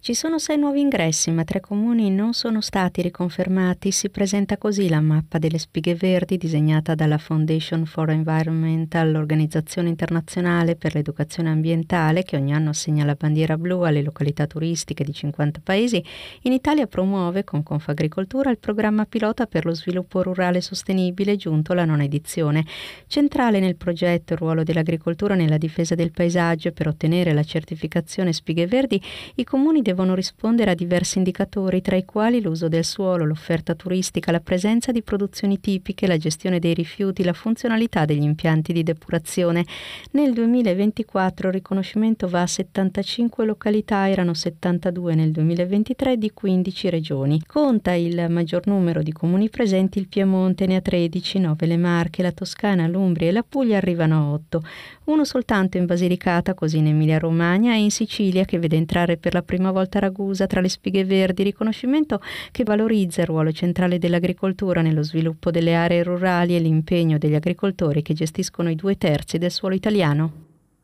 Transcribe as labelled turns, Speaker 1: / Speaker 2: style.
Speaker 1: Ci sono sei nuovi ingressi, ma tre comuni non sono stati riconfermati. Si presenta così la mappa delle spighe verdi disegnata dalla Foundation for Environmental, l'organizzazione internazionale per l'educazione ambientale che ogni anno assegna la bandiera blu alle località turistiche di 50 paesi. In Italia promuove con Confagricoltura il programma pilota per lo sviluppo rurale sostenibile giunto alla nona edizione. Centrale nel progetto il ruolo dell'agricoltura nella difesa del paesaggio e per ottenere la certificazione spighe verdi, i comuni devono rispondere a diversi indicatori, tra i quali l'uso del suolo, l'offerta turistica, la presenza di produzioni tipiche, la gestione dei rifiuti, la funzionalità degli impianti di depurazione. Nel 2024 il riconoscimento va a 75 località, erano 72 nel 2023 di 15 regioni. Conta il maggior numero di comuni presenti, il Piemonte ne ha 13, 9 le Marche, la Toscana, l'Umbria e la Puglia arrivano a 8, uno soltanto in Basilicata, così in Emilia Romagna e in Sicilia che vede entrare per la prima volta volta Ragusa, tra le spighe verdi, riconoscimento che valorizza il ruolo centrale dell'agricoltura nello sviluppo delle aree rurali e l'impegno degli agricoltori che gestiscono i due terzi del suolo italiano.